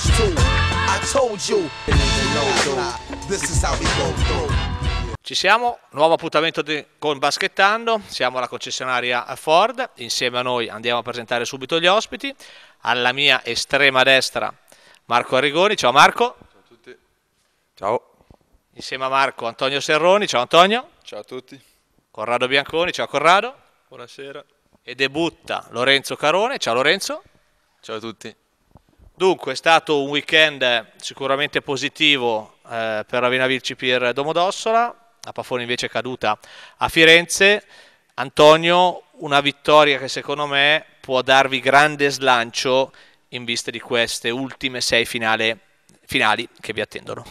supposed to. I told you. This is how we go through. Ci siamo, nuovo appuntamento di, con Baschettando, siamo alla concessionaria Ford, insieme a noi andiamo a presentare subito gli ospiti, alla mia estrema destra Marco Arrigoni, ciao Marco. Ciao a tutti. Ciao. Insieme a Marco Antonio Serroni, ciao Antonio. Ciao a tutti. Corrado Bianconi, ciao Corrado. Buonasera. E debutta Lorenzo Carone, ciao Lorenzo. Ciao a tutti. Dunque, è stato un weekend sicuramente positivo eh, per Ravina Virci Pier Domodossola, la Pafone invece è caduta a Firenze. Antonio, una vittoria che secondo me può darvi grande slancio in vista di queste ultime sei finale, finali che vi attendono.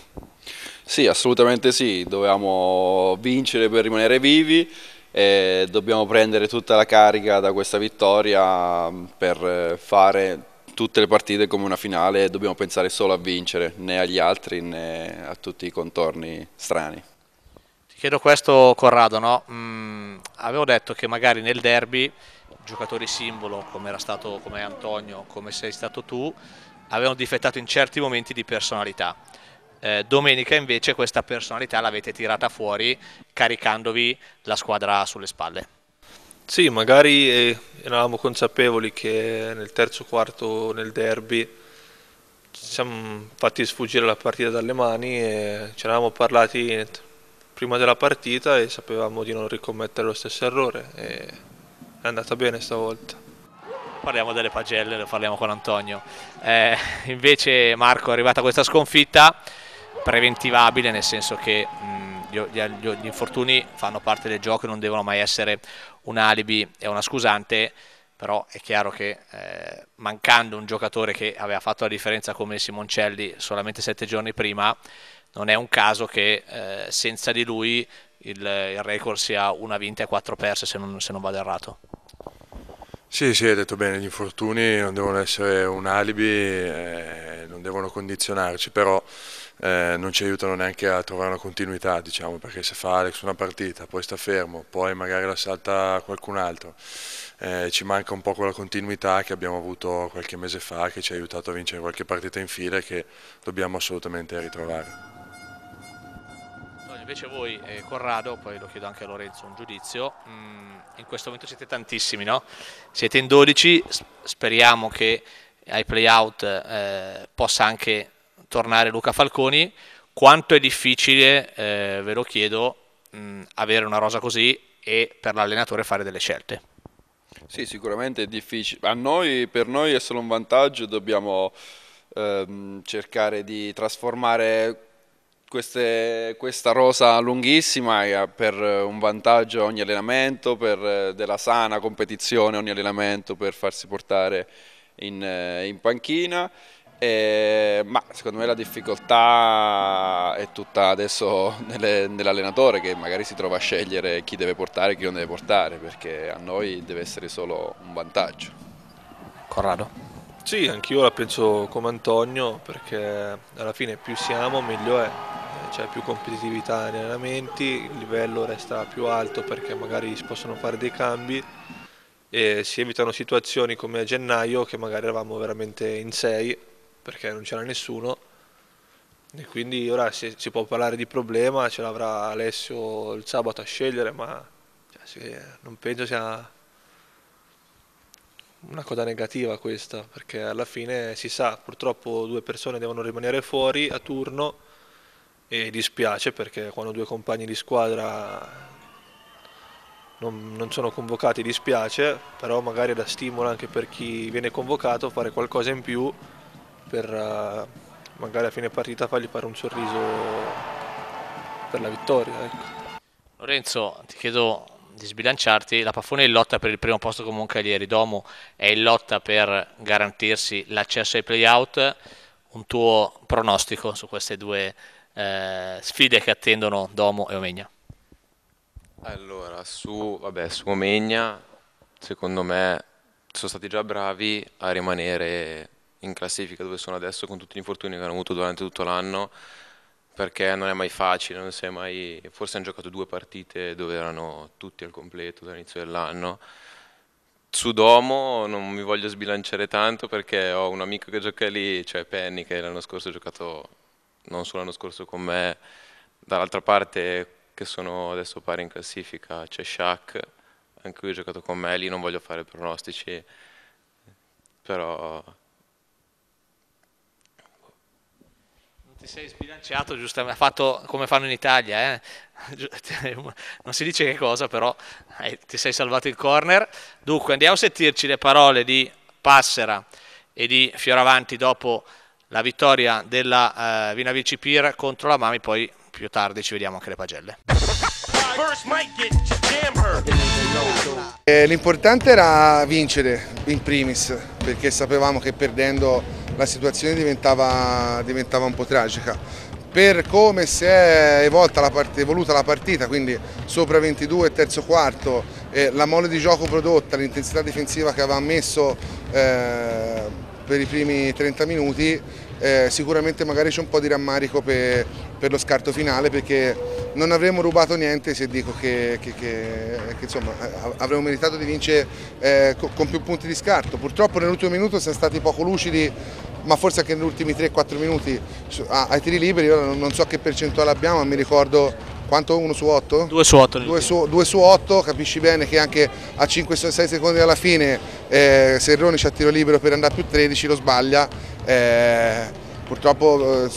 Sì, assolutamente sì, dovevamo vincere per rimanere vivi e dobbiamo prendere tutta la carica da questa vittoria per fare tutte le partite come una finale e dobbiamo pensare solo a vincere, né agli altri né a tutti i contorni strani. Ti chiedo questo Corrado, no? mm, avevo detto che magari nel derby giocatori simbolo come era stato come Antonio, come sei stato tu, avevano difettato in certi momenti di personalità. Eh, domenica invece questa personalità l'avete tirata fuori caricandovi la squadra sulle spalle. Sì, magari eh, eravamo consapevoli che nel terzo quarto nel derby ci siamo fatti sfuggire la partita dalle mani e ci eravamo parlati prima della partita e sapevamo di non ricommettere lo stesso errore e è andata bene stavolta parliamo delle pagelle, lo parliamo con Antonio. Eh, invece Marco è arrivata questa sconfitta preventivabile nel senso che mh, mm, gli, gli, gli infortuni fanno parte del gioco e non devono mai essere un alibi e una scusante però è chiaro che eh, mancando un giocatore che aveva fatto la differenza come Simoncelli solamente sette giorni prima, non è un caso che eh, senza di lui il, il record sia una vinta e quattro perse se non, se non vado errato. Sì, sì, hai detto bene, gli infortuni non devono essere un alibi, eh, non devono condizionarci, però eh, non ci aiutano neanche a trovare una continuità, diciamo, perché se fa Alex una partita, poi sta fermo, poi magari la salta qualcun altro, eh, ci manca un po' quella continuità che abbiamo avuto qualche mese fa, che ci ha aiutato a vincere qualche partita in fila e che dobbiamo assolutamente ritrovare invece voi, eh, Corrado, poi lo chiedo anche a Lorenzo un giudizio, mh, mm, in questo momento siete tantissimi, no? Siete in 12, speriamo che ai playout eh, possa anche tornare Luca Falconi. Quanto è difficile, eh, ve lo chiedo, mh, mm, avere una rosa così e per l'allenatore fare delle scelte? Sì, sicuramente è difficile. A Noi, per noi è solo un vantaggio, dobbiamo ehm, cercare di trasformare queste, questa rosa lunghissima per eh, un vantaggio ogni allenamento, per eh, della sana competizione ogni allenamento, per farsi portare in, eh, in panchina. E, ma secondo me la difficoltà è tutta adesso nell'allenatore che magari si trova a scegliere chi deve portare e chi non deve portare perché a noi deve essere solo un vantaggio. Corrado. Sì, anch'io la penso come Antonio perché alla fine più siamo meglio è c'è più competitività negli allenamenti, il livello resta più alto perché magari si possono fare dei cambi e si evitano situazioni come a gennaio che magari eravamo veramente in 6 perché non c'era nessuno e quindi ora si, si può parlare di problema, ce l'avrà Alessio il sabato a scegliere ma cioè, sì, non penso sia una cosa negativa questa perché alla fine si sa purtroppo due persone devono rimanere fuori a turno e dispiace perché quando due compagni di squadra non, non, sono convocati dispiace, però magari da stimolo anche per chi viene convocato fare qualcosa in più per eh, magari a fine partita fargli fare un sorriso per la vittoria. Ecco. Lorenzo, ti chiedo di sbilanciarti, la Pafone è in lotta per il primo posto con Moncalieri, Domo è in lotta per garantirsi l'accesso ai playout, un tuo pronostico su queste due eh, sfide che attendono Domo e Omegna. Allora, su, vabbè, su Omegna, secondo me, sono stati già bravi a rimanere in classifica dove sono adesso con tutti gli infortuni che hanno avuto durante tutto l'anno perché non è mai facile, non si è mai... forse hanno giocato due partite dove erano tutti al completo dall'inizio dell'anno. Su Domo non mi voglio sbilanciare tanto perché ho un amico che gioca lì, cioè Penny, che l'anno scorso ha giocato non solo l'anno scorso con me, dall'altra parte che sono adesso pari in classifica c'è Shaq, anche lui ha giocato con me, lì non voglio fare pronostici, però... Non ti sei sbilanciato, giustamente, ha fatto come fanno in Italia, eh? non si dice che cosa, però eh, ti sei salvato il corner. Dunque andiamo a sentirci le parole di Passera e di Fioravanti dopo la vittoria della eh, Vici Pir contro la Mami, poi più tardi ci vediamo anche le pagelle. Eh, l'importante era vincere in primis, perché sapevamo che perdendo la situazione diventava, diventava un po' tragica per come si è evolta la part- evoluta la partita, quindi sopra 22 e terzo quarto, eh, la mole di gioco prodotta, l'intensità difensiva che aveva messo eh, per i primi 30 minuti, eh, sicuramente magari c'è un po' di rammarico per, per, lo scarto finale perché non avremmo rubato niente se dico che, che, che, che insomma, avremmo meritato di vincere eh, con più punti di scarto. Purtroppo nell'ultimo minuto siamo stati poco lucidi ma forse anche negli ultimi 3-4 minuti ai tiri liberi, ora non so che percentuale abbiamo, ma mi ricordo quanto? uno su 8? 2 su 8. 2 su, 8, capisci bene che anche a 5-6 secondi alla fine eh, Serroni c'ha tiro libero per andare più 13, lo sbaglia, eh, purtroppo eh,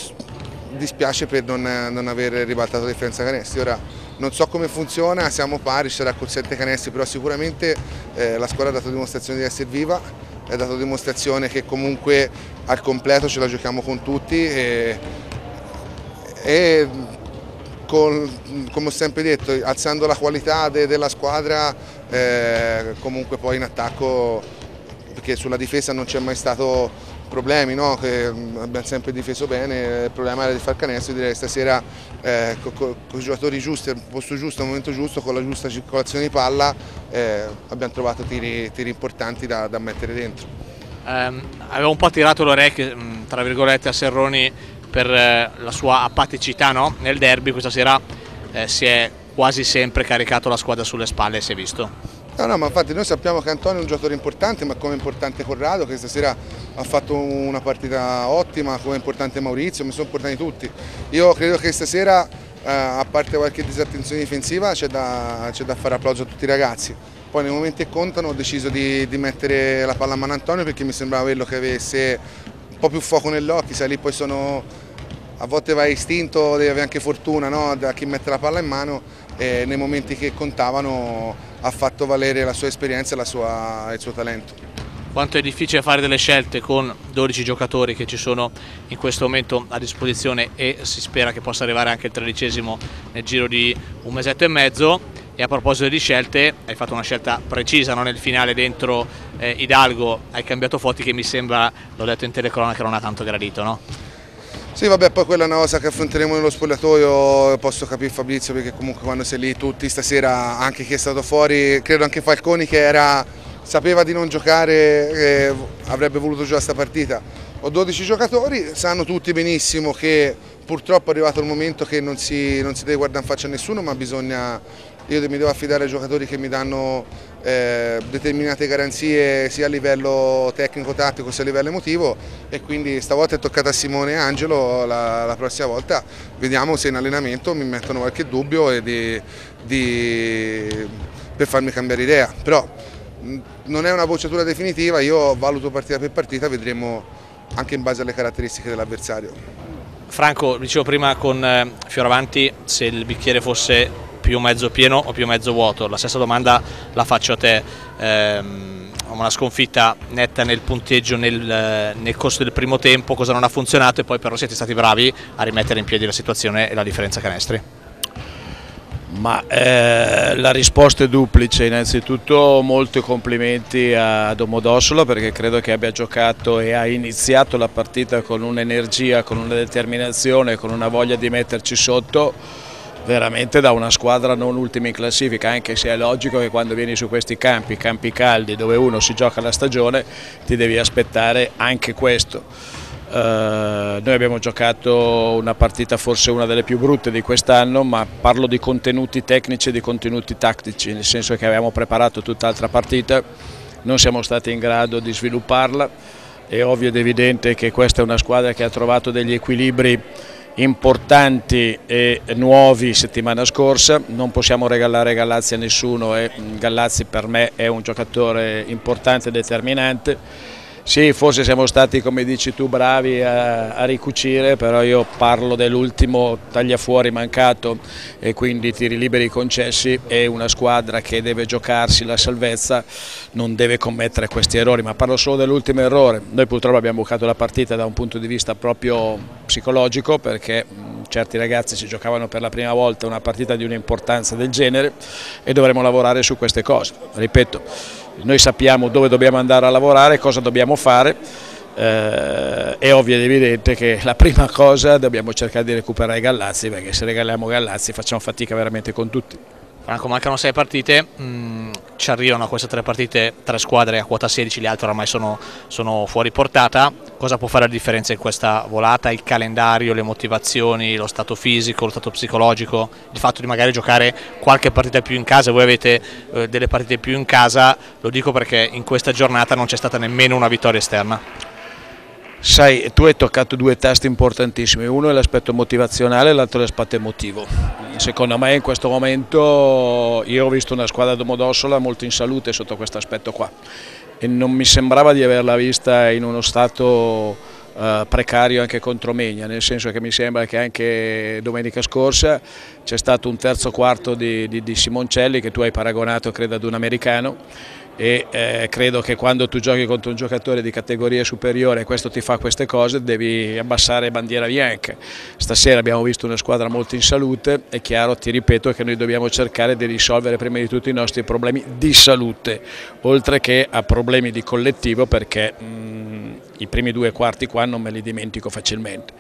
dispiace per non, non aver ribaltato la differenza canestri. Ora, non so come funziona, siamo pari, ci sarà col 7 canestri, però sicuramente eh, la squadra ha dato dimostrazione di essere viva, ha dato dimostrazione che comunque al completo ce la giochiamo con tutti e, e con, come ho sempre detto, alzando la qualità de, della squadra, eh, comunque poi in attacco, perché sulla difesa non c'è mai stato problemi, no? che mm, abbiamo sempre difeso bene, il problema era di far canestro, direi stasera eh, con, con, con i giocatori giusti, al posto giusto, al momento giusto, con la giusta circolazione di palla eh, abbiamo trovato tiri, tiri importanti da, da, mettere dentro. Um, avevo un po' tirato l'orecchio, mm, tra virgolette, a Serroni per eh, la sua apaticità no? nel derby questa sera eh, si è quasi sempre caricato la squadra sulle spalle si è visto. No, no, ma infatti noi sappiamo che Antonio è un giocatore importante, ma come importante Corrado, che stasera ha fatto una partita ottima, come importante Maurizio, mi sono importanti tutti. Io credo che stasera, eh, a parte qualche disattenzione difensiva, c'è da, da, fare applauso a tutti i ragazzi. Poi nei momenti che contano ho deciso di, di mettere la palla a mano a Antonio perché mi sembrava quello che avesse un po' più fuoco nell'occhio, sai lì poi sono a volte va istinto, devi avere anche fortuna no? da chi mette la palla in mano e nei momenti che contavano ha fatto valere la sua esperienza e il suo talento. Quanto è difficile fare delle scelte con 12 giocatori che ci sono in questo momento a disposizione e si spera che possa arrivare anche il tredicesimo nel giro di un mesetto e mezzo. E a proposito di scelte, hai fatto una scelta precisa no? nel finale dentro eh, Hidalgo, hai cambiato Foti che mi sembra, l'ho detto in telecronaca, non ha tanto gradito. No? Sì vabbè poi quella è una cosa che affronteremo nello spogliatoio, posso capire Fabrizio perché comunque quando sei lì tutti stasera, anche chi è stato fuori, credo anche Falconi che era, sapeva di non giocare avrebbe voluto giocare questa partita. Ho 12 giocatori, sanno tutti benissimo che purtroppo è arrivato il momento che non si, non si deve guardare in faccia a nessuno ma bisogna io mi devo affidare a giocatori che mi danno eh, determinate garanzie sia a livello tecnico-tattico sia a livello emotivo e quindi stavolta è toccata a Simone e Angelo, la, la prossima volta vediamo se in allenamento mi mettono qualche dubbio di, di, per farmi cambiare idea, però non è una bocciatura definitiva, io valuto partita per partita, vedremo anche in base alle caratteristiche dell'avversario. Franco, dicevo prima con eh, Fioravanti, se il bicchiere fosse più mezzo pieno o più mezzo vuoto? La stessa domanda la faccio a te. Ehm, una sconfitta netta nel punteggio nel, nel corso del primo tempo, cosa non ha funzionato e poi però siete stati bravi a rimettere in piedi la situazione e la differenza canestri. Ma eh, la risposta è duplice, innanzitutto molti complimenti a Domodossolo perché credo che abbia giocato e ha iniziato la partita con un'energia, con una determinazione, con una voglia di metterci sotto veramente da una squadra non ultima in classifica, anche se è logico che quando vieni su questi campi, campi caldi dove uno si gioca la stagione, ti devi aspettare anche questo. Eh, noi abbiamo giocato una partita forse una delle più brutte di quest'anno, ma parlo di contenuti tecnici e di contenuti tattici, nel senso che abbiamo preparato tutt'altra partita, non siamo stati in grado di svilupparla, è ovvio ed evidente che questa è una squadra che ha trovato degli equilibri importanti e nuovi settimana scorsa, non possiamo regalare Galazzi a nessuno e Gallazzi per me è un giocatore importante e determinante sì, forse siamo stati, come dici tu, bravi a, a ricucire, però io parlo dell'ultimo tagliafuori mancato e quindi tiri liberi concessi È una squadra che deve giocarsi la salvezza non deve commettere questi errori, ma parlo solo dell'ultimo errore. Noi purtroppo abbiamo bucato la partita da un punto di vista proprio psicologico perché mm, certi ragazzi si giocavano per la prima volta una partita di un'importanza del genere e dovremmo lavorare su queste cose. Ripeto, noi sappiamo dove dobbiamo andare a lavorare, cosa dobbiamo fare, eh, è ovvio ed evidente che la prima cosa dobbiamo cercare di recuperare i Gallazzi perché se regaliamo Gallazzi facciamo fatica veramente con tutti. Franco, mancano sei partite, mm, ci arrivano a queste tre partite tre squadre a quota 16, le altre ormai sono, sono, fuori portata. Cosa può fare la differenza in questa volata? Il calendario, le motivazioni, lo stato fisico, lo stato psicologico, il fatto di magari giocare qualche partita più in casa, voi avete eh, delle partite più in casa, lo dico perché in questa giornata non c'è stata nemmeno una vittoria esterna. Sai, tu hai toccato due tasti importantissimi, uno è l'aspetto motivazionale, l'altro è l'aspetto emotivo. Secondo me in questo momento io ho visto una squadra Domodossola molto in salute sotto questo aspetto qua e non mi sembrava di averla vista in uno stato eh, precario anche contro Megna, nel senso che mi sembra che anche domenica scorsa c'è stato un terzo quarto di, di, di Simoncelli che tu hai paragonato credo ad un americano e eh, credo che quando tu giochi contro un giocatore di categoria superiore e questo ti fa queste cose devi abbassare bandiera bianca. Stasera abbiamo visto una squadra molto in salute, è chiaro, ti ripeto, che noi dobbiamo cercare di risolvere prima di tutto i nostri problemi di salute, oltre che a problemi di collettivo perché mh, mm, i primi due quarti qua non me li dimentico facilmente.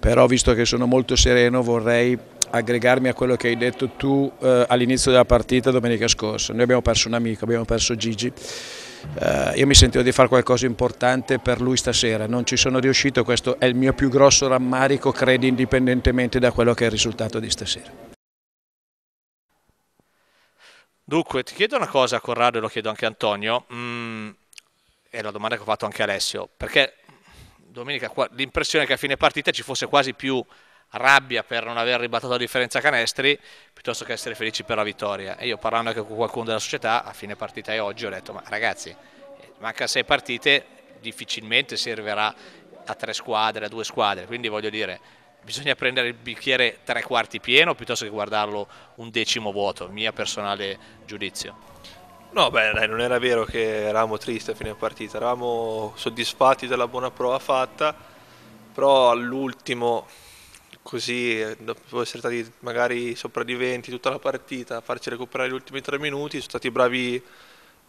Però visto che sono molto sereno vorrei aggregarmi a quello che hai detto tu eh, all'inizio della partita domenica scorsa. Noi abbiamo perso un amico, abbiamo perso Gigi. Eh, io mi sentivo di fare qualcosa di importante per lui stasera, non ci sono riuscito, questo è il mio più grosso rammarico, credi, indipendentemente da quello che è il risultato di stasera. Dunque, ti chiedo una cosa, Corrado, e lo chiedo anche a Antonio, mm, è la domanda che ho fatto anche a Alessio, perché mm, domenica l'impressione che a fine partita ci fosse quasi più rabbia per non aver ribattato la differenza canestri piuttosto che essere felici per la vittoria. E io parlando anche con qualcuno della società, a fine partita e oggi ho detto ma ragazzi, manca sei partite, difficilmente servirà a tre squadre, a due squadre, quindi voglio dire bisogna prendere il bicchiere tre quarti pieno piuttosto che guardarlo un decimo vuoto, mio personale giudizio. No, beh, dai, non era vero che eravamo tristi a fine partita, eravamo soddisfatti della buona prova fatta, però all'ultimo così eh, dopo essere stati magari sopra di 20 tutta la partita a farci recuperare gli ultimi tre minuti, sono stati bravi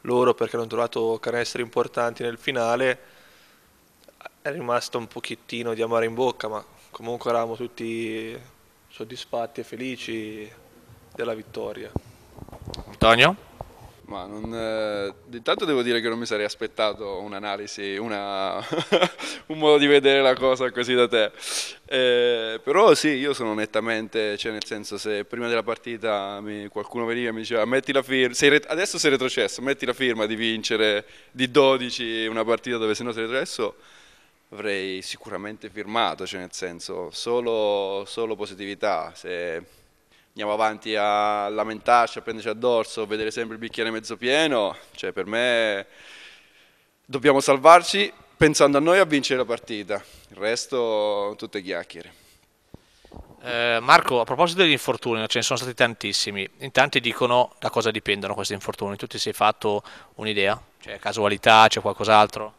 loro perché hanno trovato canestri importanti nel finale, è rimasto un pochettino di amare in bocca ma comunque eravamo tutti soddisfatti e felici della vittoria. Antonio? Ma non, eh, intanto devo dire che non mi sarei aspettato un'analisi, una, un modo di vedere la cosa così da te. Eh, però sì, io sono nettamente, cioè nel senso se prima della partita mi, qualcuno veniva e mi diceva metti la firma, sei ret- adesso sei retrocesso, metti la firma di vincere di 12 una partita dove se no sei retrocesso, avrei sicuramente firmato, cioè nel senso solo, solo positività. Se, andiamo avanti a lamentarci, a prenderci addosso, a vedere sempre il bicchiere mezzo pieno, cioè per me dobbiamo salvarci pensando a noi a vincere la partita, il resto tutte chiacchiere. Eh, Marco, a proposito degli infortuni, ce ne sono stati tantissimi, in tanti dicono da cosa dipendono questi infortuni, tu ti sei fatto un'idea? Cioè casualità, c'è qualcos'altro?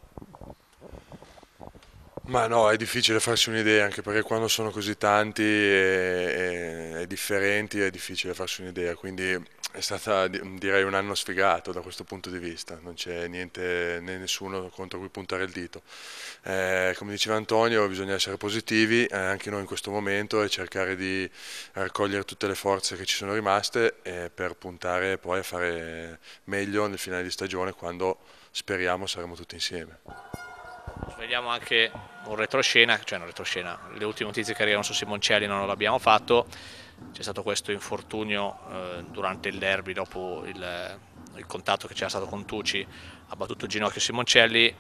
Ma no, è difficile farsi un'idea, anche perché quando sono così tanti e, e, e differenti è difficile farsi un'idea, quindi è stato direi un anno sfigato da questo punto di vista, non c'è niente né nessuno contro cui puntare il dito. Eh, come diceva Antonio, bisogna essere positivi eh, anche noi in questo momento e cercare di raccogliere tutte le forze che ci sono rimaste eh, per puntare poi a fare meglio nel finale di stagione quando speriamo saremo tutti insieme. Vediamo anche un retroscena, cioè un retroscena, le ultime notizie che arrivano su Simoncelli non l'abbiamo fatto, c'è stato questo infortunio eh, durante il derby dopo il, il contatto che c'era stato con Tucci, ha battuto il ginocchio Simoncelli,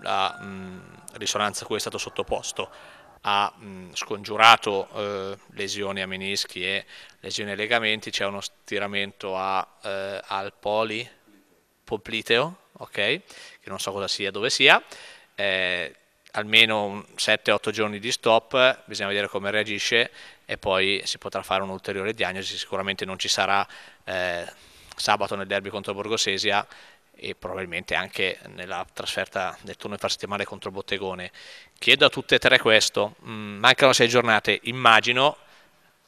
la mh, mm, risonanza a cui è stato sottoposto ha mh, mm, scongiurato eh, lesioni a menischi e lesioni ai legamenti, c'è uno stiramento a, eh, al poli popliteo, ok, che non so cosa sia, dove sia, eh, almeno 7-8 giorni di stop, bisogna vedere come reagisce e poi si potrà fare un'ulteriore diagnosi, sicuramente non ci sarà eh, sabato nel derby contro Borgosesia e probabilmente anche nella trasferta del turno infrasettimale contro Bottegone. Chiedo a tutte e tre questo, mm, mancano sei giornate, immagino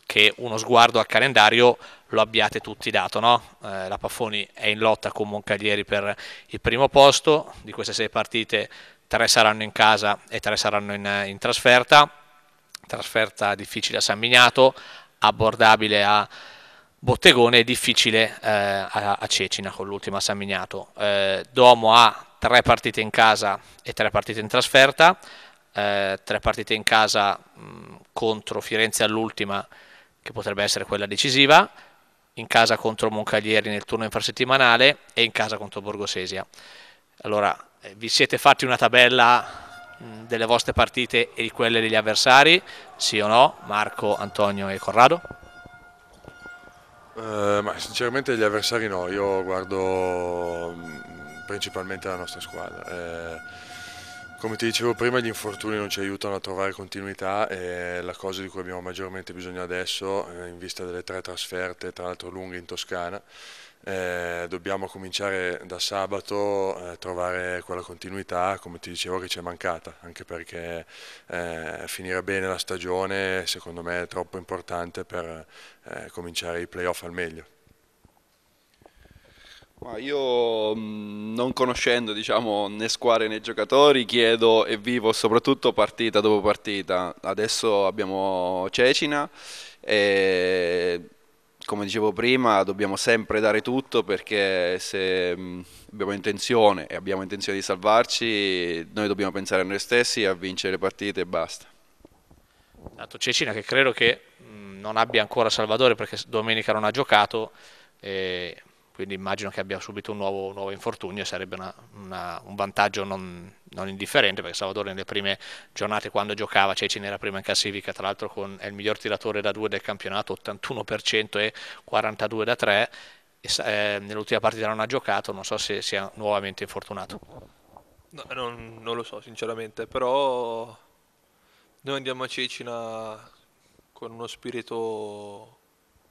che uno sguardo al calendario lo abbiate tutti dato, no? eh, la Paffoni è in lotta con Moncaglieri per il primo posto, di queste sei partite tre saranno in casa e tre saranno in, eh, in trasferta, trasferta difficile a San Mignato, abbordabile a Bottegone e difficile eh, a, a, Cecina con l'ultima a San Mignato. Eh, Domo ha tre partite in casa e tre partite in trasferta, eh, tre partite in casa mh, contro Firenze all'ultima che potrebbe essere quella decisiva, in casa contro Moncaglieri nel turno infrasettimanale e in casa contro Borgosesia. Allora eh, vi siete fatti una tabella mm, delle vostre partite e di quelle degli avversari, sì o no? Marco, Antonio e Corrado? Eh, ma sinceramente gli avversari no, io guardo mm, principalmente la nostra squadra. Eh, come ti dicevo prima gli infortuni non ci aiutano a trovare continuità e la cosa di cui abbiamo maggiormente bisogno adesso eh, in vista delle tre trasferte, tra l'altro lunghe in Toscana, eh, dobbiamo cominciare da sabato, eh, trovare quella continuità, come ti dicevo, che ci è mancata, anche perché eh, finire bene la stagione secondo me è troppo importante per eh, cominciare i playoff al meglio. Ma io mm, non conoscendo diciamo, né squadre né giocatori chiedo e vivo soprattutto partita dopo partita. Adesso abbiamo Cecina e come dicevo prima, dobbiamo sempre dare tutto perché se mm, abbiamo intenzione e abbiamo intenzione di salvarci, noi dobbiamo pensare a noi stessi, a vincere le partite e basta. Dato Cecina che credo che mm, non abbia ancora Salvatore perché domenica non ha giocato, quindi immagino che abbia subito un nuovo, nuovo infortunio e sarebbe una, una, un vantaggio non, non indifferente perché Salvatore nelle prime giornate quando giocava cioè Ceci era prima in classifica tra l'altro con, è il miglior tiratore da due del campionato 81% e 42 da tre eh, nell'ultima partita non ha giocato non so se sia nuovamente infortunato no, non, non, lo so sinceramente però noi andiamo a Cecina con uno spirito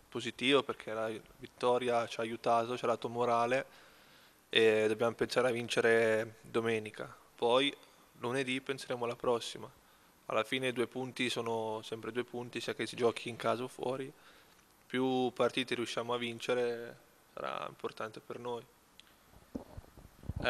positivo perché la vittoria ci ha aiutato ci ha dato morale e dobbiamo pensare a vincere domenica poi lunedì penseremo alla prossima. Alla fine due punti sono sempre due punti, sia che si giochi in casa o fuori. Più partite riusciamo a vincere sarà importante per noi. Um,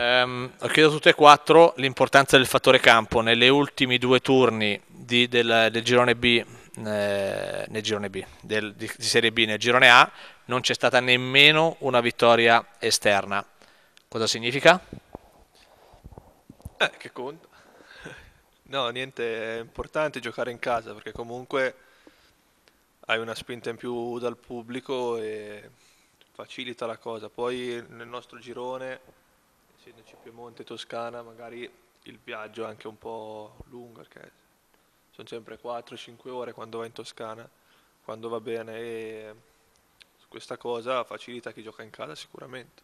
ehm, chiedo a tutte e quattro l'importanza del fattore campo. Nelle ultimi due turni di, del, del, girone B, eh, nel girone B del, di, di Serie B, nel girone A, non c'è stata nemmeno una vittoria esterna. Cosa significa? Eh, che conta. No, niente, è importante giocare in casa perché comunque hai una spinta in più dal pubblico e facilita la cosa. Poi nel nostro girone, essendoci Piemonte e Toscana, magari il viaggio è anche un po' lungo perché sono sempre 4-5 ore quando vai in Toscana, quando va bene e questa cosa facilita chi gioca in casa sicuramente.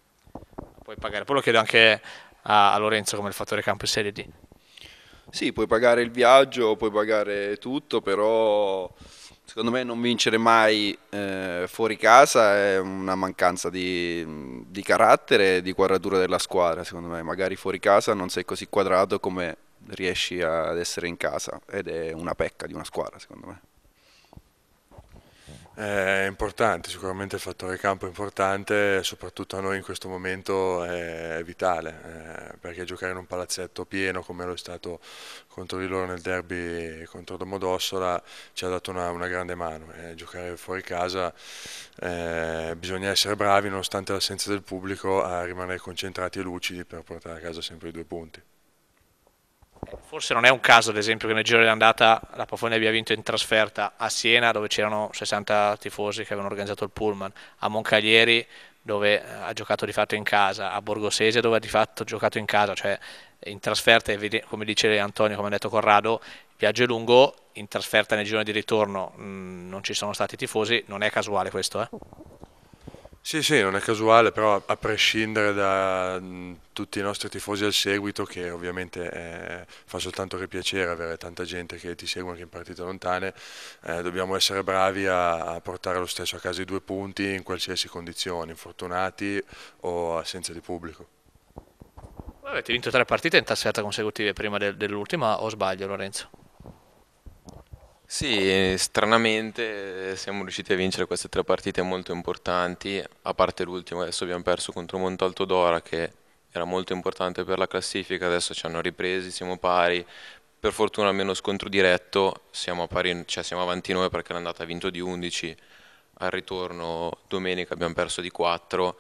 Poi pagare, poi lo chiedo anche a, a Lorenzo come il fattore campo in Serie D. Sì, puoi pagare il viaggio, puoi pagare tutto, però secondo me non vincere mai eh, fuori casa è una mancanza di, di carattere e di quadratura della squadra, secondo me. Magari fuori casa non sei così quadrato come riesci ad essere in casa ed è una pecca di una squadra, secondo me. È importante, sicuramente il fattore campo è importante, soprattutto a noi in questo momento è, vitale, eh, perché giocare in un palazzetto pieno come lo è stato contro di loro nel derby contro Domodossola ci ha dato una, una grande mano. Eh, giocare fuori casa eh, bisogna essere bravi nonostante l'assenza del pubblico a rimanere concentrati e lucidi per portare a casa sempre i due punti. Forse non è un caso, ad esempio, che nel giro dell'andata la Pafone abbia vinto in trasferta a Siena, dove c'erano 60 tifosi che avevano organizzato il pullman, a Moncaglieri, dove eh, ha giocato di fatto in casa, a Borgosese, dove ha di fatto giocato in casa, cioè in trasferta, come dice Antonio, come ha detto Corrado, viaggio è lungo, in trasferta nel giro di ritorno mh, mm, non ci sono stati tifosi, non è casuale questo, eh? Sì, sì, non è casuale, però a prescindere da mm, tutti i nostri tifosi al seguito, che ovviamente è, eh, fa soltanto che piacere avere tanta gente che ti segue anche in partite lontane, eh, dobbiamo essere bravi a, a, portare lo stesso a casa i due punti in qualsiasi condizione, infortunati o assenza di pubblico. Avete vinto tre partite in tassata consecutive prima dell'ultima, o sbaglio Lorenzo? Sì, stranamente eh, siamo riusciti a vincere queste tre partite molto importanti, a parte l'ultima, adesso abbiamo perso contro Montalto Dora che era molto importante per la classifica, adesso ci hanno ripresi, siamo pari, per fortuna almeno scontro diretto, siamo, pari, cioè siamo avanti noi perché l'andata ha vinto di 11, al ritorno domenica abbiamo perso di 4,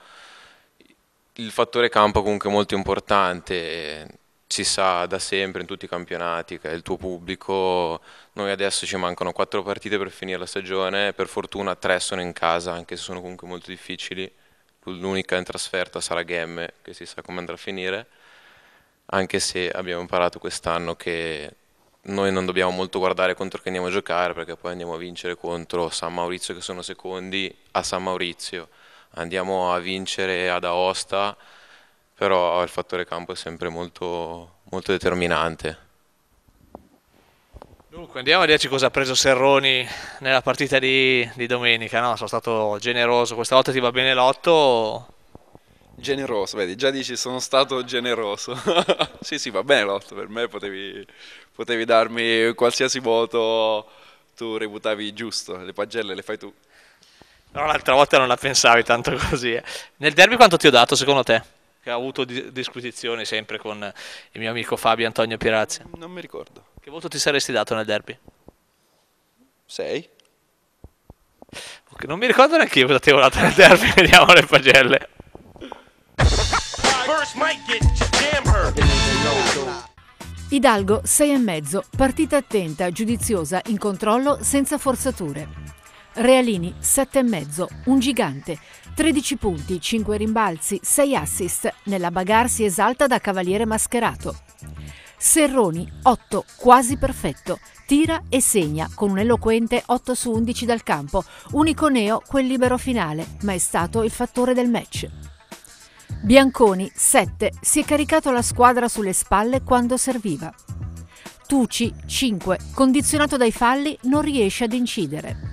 il fattore campo comunque è molto importante si sa da sempre in tutti i campionati che è il tuo pubblico, noi adesso ci mancano quattro partite per finire la stagione, per fortuna tre sono in casa, anche se sono comunque molto difficili, l'unica in trasferta sarà Gemme, che si sa come andrà a finire, anche se abbiamo imparato quest'anno che noi non dobbiamo molto guardare contro chi andiamo a giocare, perché poi andiamo a vincere contro San Maurizio che sono secondi a San Maurizio, andiamo a vincere ad Aosta, però il fattore campo è sempre molto, molto determinante. Dunque, andiamo a dirci cosa ha preso Serroni nella partita di, di domenica. No? Sono stato generoso, questa volta ti va bene l'otto? Generoso, vedi, già dici sono stato generoso. sì, sì, va bene l'otto, per me potevi, potevi darmi qualsiasi voto, tu reputavi giusto, le pagelle le fai tu. No, l'altra volta non la pensavi tanto così. Eh. Nel derby quanto ti ho dato secondo te? che ha avuto di- disquisizioni sempre con il mio amico Fabio Antonio Pirazzi. Non mi ricordo. Che voto ti saresti dato nel derby? 6. Non mi ricordo neanche io cosa ti avevo dato nel derby, vediamo le pagelle. Hidalgo e mezzo, partita attenta, giudiziosa, in controllo, senza forzature. Realini e mezzo, un gigante, 13 punti, 5 rimbalzi, 6 assist. Nella bagarre si esalta da cavaliere mascherato. Serroni, 8, quasi perfetto. Tira e segna con un eloquente 8 su 11 dal campo. Unico neo quel libero finale, ma è stato il fattore del match. Bianconi, 7, si è caricato la squadra sulle spalle quando serviva. Tucci, 5, condizionato dai falli, non riesce ad incidere.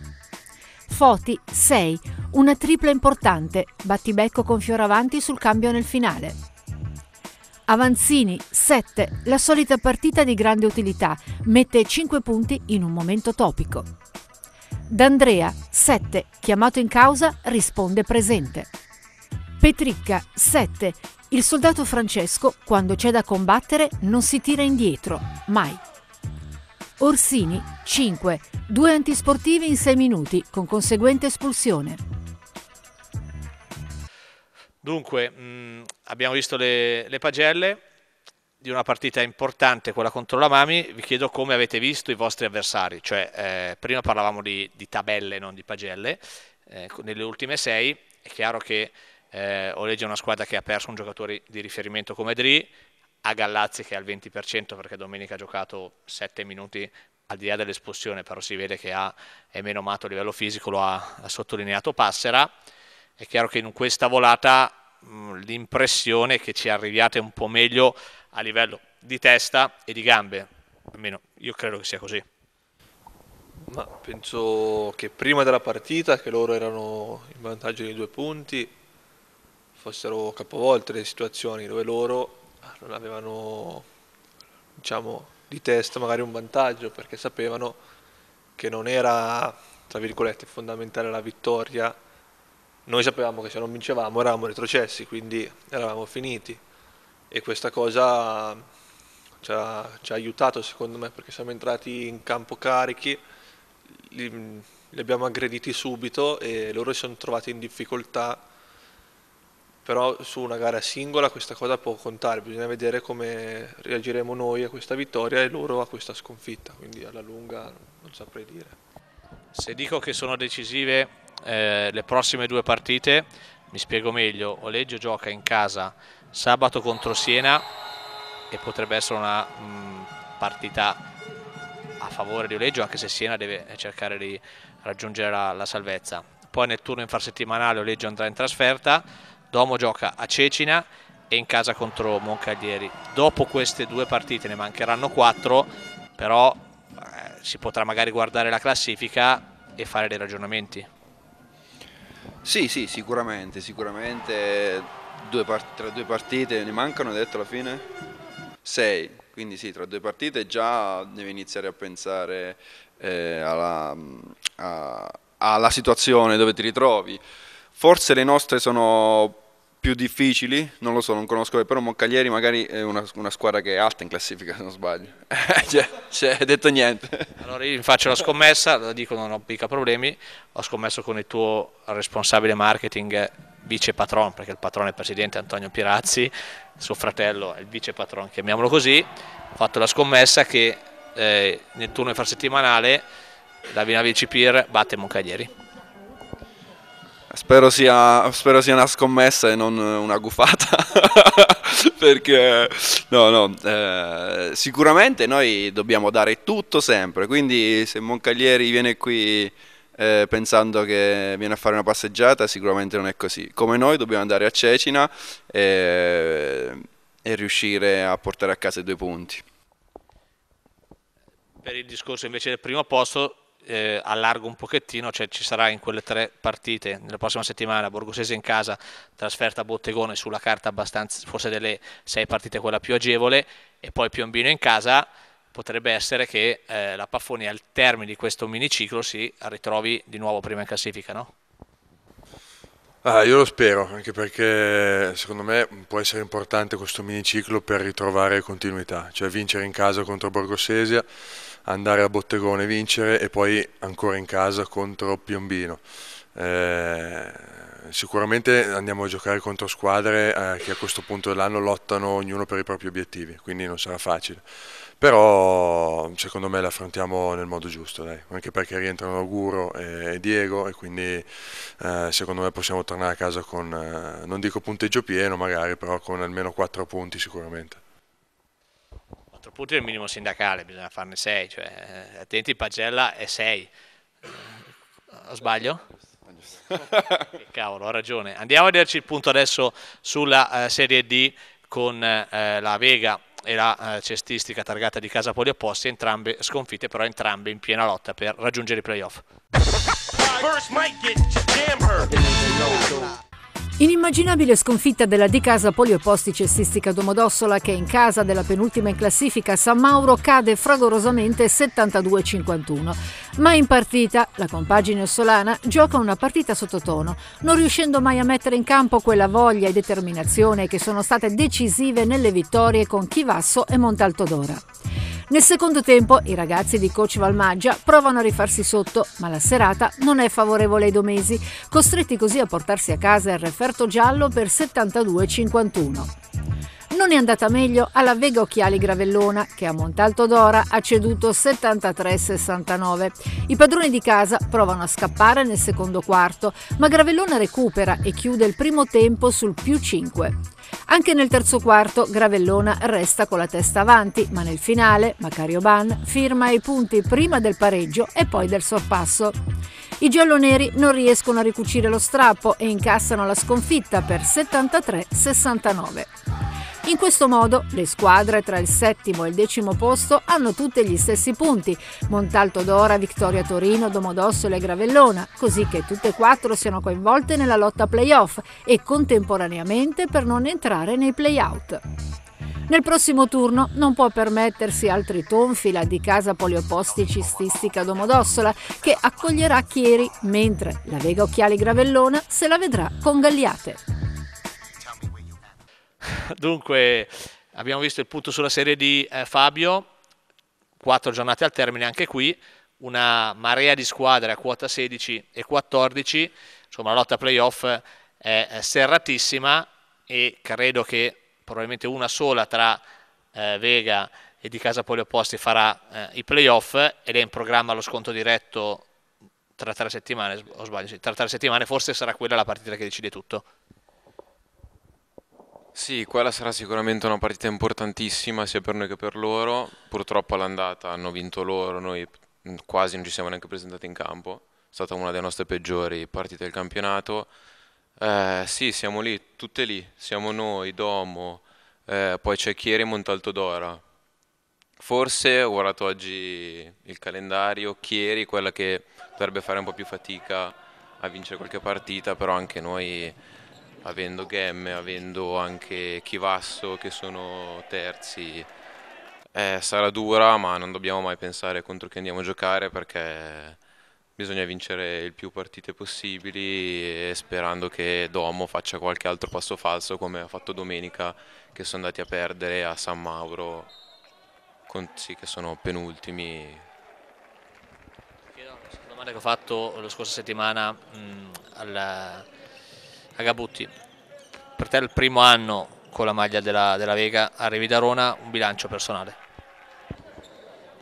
Foti, 6, una tripla importante, battibecco con Fioravanti sul cambio nel finale. Avanzini 7, la solita partita di grande utilità, mette 5 punti in un momento topico. D'Andrea 7, chiamato in causa, risponde presente. Petricca 7, il soldato Francesco, quando c'è da combattere, non si tira indietro, mai. Orsini 5, due antisportivi in 6 minuti, con conseguente espulsione. Dunque, mh, mm, abbiamo visto le, le, pagelle di una partita importante, quella contro la Mami. Vi chiedo come avete visto i vostri avversari. Cioè, eh, prima parlavamo di, di, tabelle, non di pagelle. Eh, nelle ultime sei è chiaro che eh, Oleggio è una squadra che ha perso un giocatore di riferimento come Dri, a Gallazzi che è al 20% perché domenica ha giocato 7 minuti al di là dell'espulsione, però si vede che ha, è meno matto a livello fisico, lo ha, ha sottolineato Passera è chiaro che in questa volata mm, l'impressione è che ci arriviate un po' meglio a livello di testa e di gambe, almeno io credo che sia così. Ma penso che prima della partita, che loro erano in vantaggio di due punti, fossero capovolte le situazioni dove loro non avevano diciamo, di testa magari un vantaggio perché sapevano che non era tra virgolette fondamentale la vittoria noi sapevamo che se non vincevamo eravamo retrocessi, quindi eravamo finiti e questa cosa ci ha, ci ha aiutato secondo me perché siamo entrati in campo carichi, li, li abbiamo aggrediti subito e loro si sono trovati in difficoltà però su una gara singola questa cosa può contare, bisogna vedere come reagiremo noi a questa vittoria e loro a questa sconfitta, quindi alla lunga non saprei dire. Se dico che sono decisive eh, le prossime due partite, mi spiego meglio, Oleggio gioca in casa sabato contro Siena e potrebbe essere una mh, mm, partita a favore di Oleggio anche se Siena deve cercare di raggiungere la, la salvezza. Poi nel turno infrasettimanale Oleggio andrà in trasferta, Domo gioca a Cecina e in casa contro Moncaglieri. Dopo queste due partite ne mancheranno quattro, però eh, si potrà magari guardare la classifica e fare dei ragionamenti. Sì, sì, sicuramente, sicuramente due tra due partite ne mancano, hai detto alla fine? Sei, quindi sì, tra due partite già devi iniziare a pensare eh, alla, a, alla situazione dove ti ritrovi. Forse le nostre sono più difficili, non lo so, non conosco, però Moncaglieri magari è una, una squadra che è alta in classifica se non sbaglio, cioè, cioè, detto niente. Allora io faccio la scommessa, la dico non ho mica problemi, ho scommesso con il tuo responsabile marketing eh, vice patron, perché il patrone è presidente Antonio Pirazzi, suo fratello è il vice patron, chiamiamolo così, ho fatto la scommessa che eh, nel turno infrasettimanale la Vina Vici Pir batte Moncaglieri. Spero sia, spero sia, una scommessa e non eh, una gufata, perché no, no, eh, sicuramente noi dobbiamo dare tutto sempre, quindi se Moncaglieri viene qui eh, pensando che viene a fare una passeggiata sicuramente non è così, come noi dobbiamo andare a Cecina e, e riuscire a portare a casa i due punti. Per il discorso invece del primo posto eh, allargo un pochettino, cioè ci sarà in quelle tre partite, nella prossima settimana Borgosese in casa, trasferta a Bottegone sulla carta abbastanza, forse delle sei partite quella più agevole, e poi Piombino in casa, potrebbe essere che eh, la Paffoni al termine di questo miniciclo si ritrovi di nuovo prima in classifica, no? Ah, io lo spero, anche perché secondo me può essere importante questo miniciclo per ritrovare continuità, cioè vincere in casa contro Borgosesia andare a Bottegone, vincere e poi ancora in casa contro Piombino. Eh, sicuramente andiamo a giocare contro squadre eh, che a questo punto dell'anno lottano ognuno per i propri obiettivi, quindi non sarà facile. Però secondo me l'affrontiamo nel modo giusto, dai. anche perché rientrano Guro e Diego e quindi eh, secondo me possiamo tornare a casa con, eh, non dico punteggio pieno magari, però con almeno 4 punti sicuramente. 4 punti il minimo sindacale, bisogna farne 6, cioè, eh, attenti Pagella è 6. Sbaglio? Cavolo, ho ragione. Andiamo a vederci il punto adesso sulla eh, Serie D con eh, la Vega e la eh, cestistica targata di Casa Poli opposti, entrambe sconfitte, però entrambe in piena lotta per raggiungere i playoff. get Inimmaginabile sconfitta della di casa poliopostice cestistica Domodossola che in casa della penultima in classifica San Mauro cade fragorosamente 72-51. Ma in partita la compagine solana gioca una partita sottotono, non riuscendo mai a mettere in campo quella voglia e determinazione che sono state decisive nelle vittorie con Chivasso e Montalto d'Ora. Nel secondo tempo i ragazzi di coach Valmaggia provano a rifarsi sotto, ma la serata non è favorevole ai domesi, costretti così a portarsi a casa il referendum Roberto Giallo per 72,51. Non è andata meglio alla Vega Occhiali Gravellona che a Montalto d'Ora ha ceduto 73,69. I padroni di casa provano a scappare nel secondo quarto, ma Gravellona recupera e chiude il primo tempo sul più 5. Anche nel terzo quarto Gravellona resta con la testa avanti, ma nel finale Macario Ban firma i punti prima del pareggio e poi del sorpasso. I gialloneri non riescono a ricucire lo strappo e incassano la sconfitta per 73-69. In questo modo le squadre tra il settimo e il decimo posto hanno tutte gli stessi punti, Montalto d'Ora, Vittoria Torino, Domodossola e Gravellona, così che tutte e quattro siano coinvolte nella lotta playoff e contemporaneamente per non entrare nei playout. Nel prossimo turno non può permettersi altri tonfi la di Casa Polioposti Cististica Domodossola, che accoglierà Chieri, mentre la Vega Occhiali Gravellona se la vedrà con Galliate. Dunque, abbiamo visto il punto sulla serie di eh, Fabio, quattro giornate al termine anche qui, una marea di squadre a quota 16 e 14, insomma la lotta playoff eh, è serratissima e credo che probabilmente una sola tra eh, Vega e di Casa Poli Opposti farà eh, i playoff ed è in programma lo sconto diretto tra tre settimane, o sbaglio, tra tre settimane forse sarà quella la partita che decide tutto. Sì, quella sarà sicuramente una partita importantissima sia per noi che per loro. Purtroppo all'andata hanno vinto loro, noi quasi non ci siamo neanche presentati in campo. È stata una delle nostre peggiori partite del campionato. Eh, sì, siamo lì, tutte lì, siamo noi, Domo, eh, poi c'è Chieri e Montaltodora. Forse ho guardato oggi il calendario, Chieri, quella che dovrebbe fare un po' più fatica a vincere qualche partita, però anche noi avendo Gemme, avendo anche Chivasso che sono terzi, eh, sarà dura, ma non dobbiamo mai pensare contro chi andiamo a giocare perché bisogna vincere il più partite possibili eh, sperando che Domo faccia qualche altro passo falso come ha fatto domenica che sono andati a perdere a San Mauro con, sì, che sono penultimi chiedo la domanda che ho fatto la scorsa settimana mh, mm, alla, a Gabutti per te il primo anno con la maglia della, della Vega arrivi da Rona un bilancio personale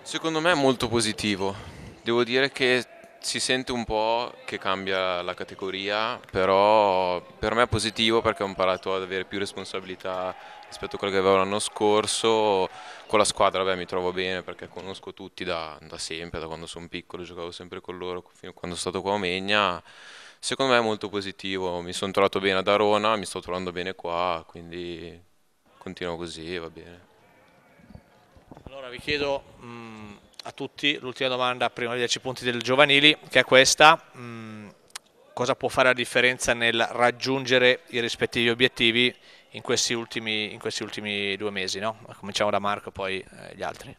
secondo me è molto positivo devo dire che si sente un po' che cambia la categoria, però per me è positivo perché ho imparato ad avere più responsabilità rispetto a quello che avevo l'anno scorso. Con la squadra beh, mi trovo bene perché conosco tutti da, da sempre, da quando sono piccolo, giocavo sempre con loro, fino a quando sono stato qua a Omegna. Secondo me è molto positivo, mi sono trovato bene ad Arona, mi sto trovando bene qua, quindi continuo così e va bene. Allora vi chiedo... Mh a tutti l'ultima domanda prima dei 10 punti del giovanili, che è questa. Mm, cosa può fare la differenza nel raggiungere i rispettivi obiettivi in questi ultimi, in questi ultimi due mesi? No? Cominciamo da Marco poi eh, gli altri.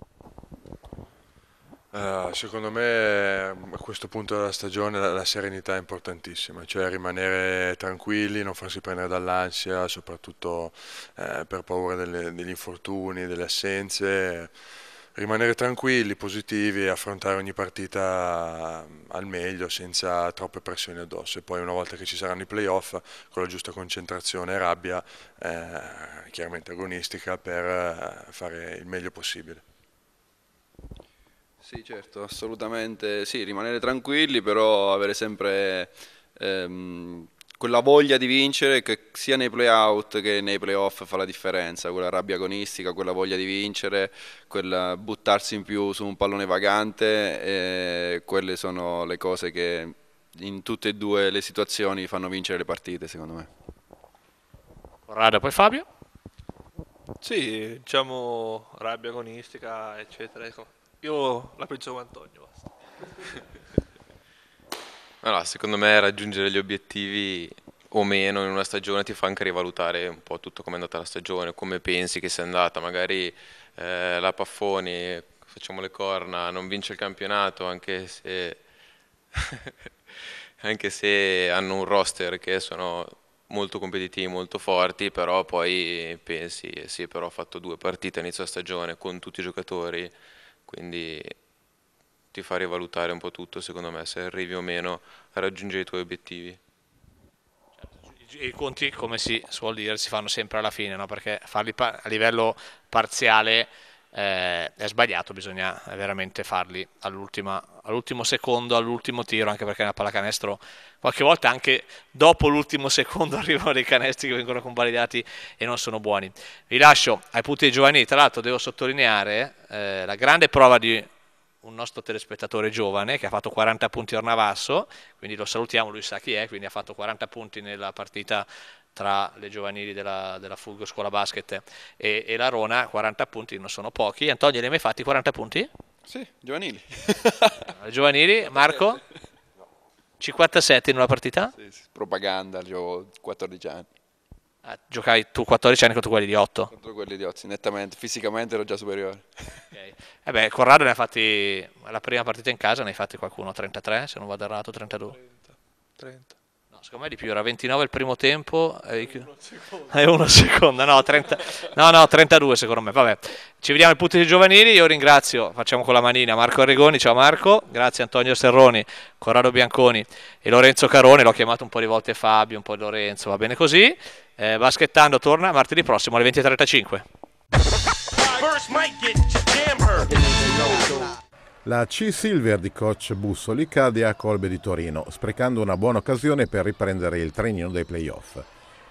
Uh, secondo me mm, a questo punto della stagione la, la, serenità è importantissima, cioè rimanere tranquilli, non farsi prendere dall'ansia, soprattutto eh, per paura delle, degli infortuni, delle assenze rimanere tranquilli, positivi e affrontare ogni partita mm, al meglio senza troppe pressioni addosso e poi una volta che ci saranno i playoff con la giusta concentrazione e rabbia eh, chiaramente agonistica per eh, fare il meglio possibile. Sì certo, assolutamente sì, rimanere tranquilli però avere sempre ehm, quella voglia di vincere che sia nei playout che nei playoff fa la differenza, quella rabbia agonistica, quella voglia di vincere, quel buttarsi in più su un pallone vagante, quelle sono le cose che in tutte e due le situazioni fanno vincere le partite secondo me. Rada, poi Fabio? Sì, diciamo rabbia agonistica, eccetera. Ecco, io la penso come Antonio, basta. Allora, secondo me raggiungere gli obiettivi o meno in una stagione ti fa anche rivalutare un po' tutto come è andata la stagione, come pensi che sia andata, magari eh, la Paffoni, facciamo le corna, non vince il campionato anche se, anche se hanno un roster che sono molto competitivi, molto forti, però poi pensi, sì, però ho fatto due partite all'inizio della stagione con tutti i giocatori, quindi ti fa rivalutare un po' tutto, secondo me, se arrivi o meno a raggiungere i tuoi obiettivi. Certo, I conti, come si suol dire, si fanno sempre alla fine, no? perché farli a livello parziale eh, è sbagliato, bisogna veramente farli all'ultimo secondo, all'ultimo tiro, anche perché nella pallacanestro qualche volta anche dopo l'ultimo secondo arrivano dei canestri che vengono convalidati e non sono buoni. Vi lascio ai punti giovanili, tra l'altro devo sottolineare eh, la grande prova di un nostro telespettatore giovane che ha fatto 40 punti a Ornavasso, quindi lo salutiamo, lui sa chi è, quindi ha fatto 40 punti nella partita tra le giovanili della, della Fulgo Scuola Basket e, e, la Rona, 40 punti non sono pochi. Antonio, li hai mai fatti 40 punti? Sì, giovanili. giovanili, Marco? 57 in una partita? Sì, sì. propaganda, avevo 14 anni. Ah, giocavi tu 14 anni contro quelli di 8? Contro quelli di 8, nettamente. Fisicamente ero già superiore. Okay. E eh beh, Corrado ne ha fatti, la prima partita in casa ne hai fatti qualcuno, 33 se non vado errato, 32. 30. 30. No, secondo me di più, era 29 il primo tempo e uno, uno secondo, no, 30... no, no, 32 secondo me, vabbè. Ci vediamo ai punti dei giovanili, io ringrazio, facciamo con la manina, Marco Arrigoni, ciao Marco, grazie Antonio Serroni, Corrado Bianconi e Lorenzo Carone, l'ho chiamato un po' di volte Fabio, un po' Lorenzo, va bene così. Eh, baschettando torna martedì prossimo alle 20.35. La C-Silver di coach Bussoli cade a Colbe di Torino, sprecando una buona occasione per riprendere il trenino dei playoff.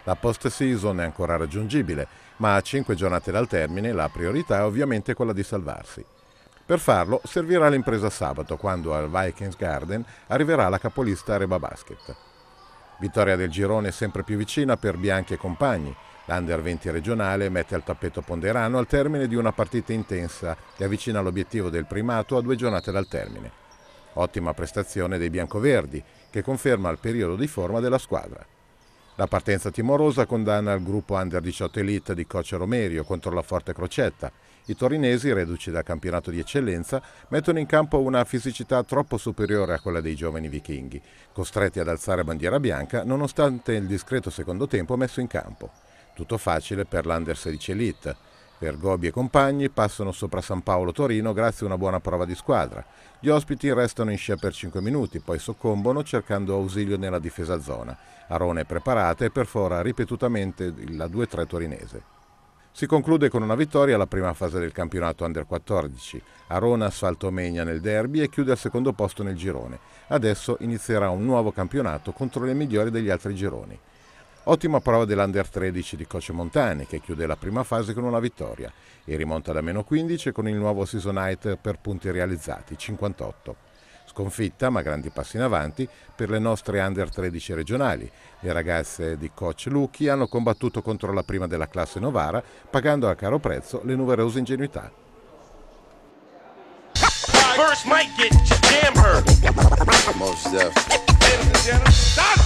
La post-season è ancora raggiungibile, ma a 5 giornate dal termine la priorità è ovviamente quella di salvarsi. Per farlo servirà l'impresa sabato, quando al Vikings Garden arriverà la capolista Reba Basket. Vittoria del girone sempre più vicina per Bianchi e compagni, L'Under 20 regionale mette al tappeto Ponderano al termine di una partita intensa che avvicina l'obiettivo del primato a due giornate dal termine. Ottima prestazione dei biancoverdi, che conferma il periodo di forma della squadra. La partenza timorosa condanna il gruppo Under 18 Elite di coach Romerio contro la Forte Crocetta. I torinesi, reduci dal campionato di eccellenza, mettono in campo una fisicità troppo superiore a quella dei giovani vichinghi, costretti ad alzare bandiera bianca nonostante il discreto secondo tempo messo in campo. Tutto facile per l'Under 16 Elite. Per Gobbi e compagni passano sopra San Paolo Torino grazie a una buona prova di squadra. Gli ospiti restano in scia per 5 minuti, poi soccombono cercando ausilio nella difesa zona. Arone è preparata e perfora ripetutamente la 2-3 torinese. Si conclude con una vittoria alla prima fase del campionato Under 14. Arona asfalto Omegna nel derby e chiude al secondo posto nel girone. Adesso inizierà un nuovo campionato contro le migliori degli altri gironi. Ottima prova dell'Under 13 di Coce Montani che chiude la prima fase con una vittoria e rimonta da meno 15 con il nuovo season height per punti realizzati 58. Sconfitta ma grandi passi in avanti per le nostre Under 13 regionali. Le ragazze di coach Lucchi hanno combattuto contro la prima della classe Novara pagando a caro prezzo le numerose ingenuità. First might get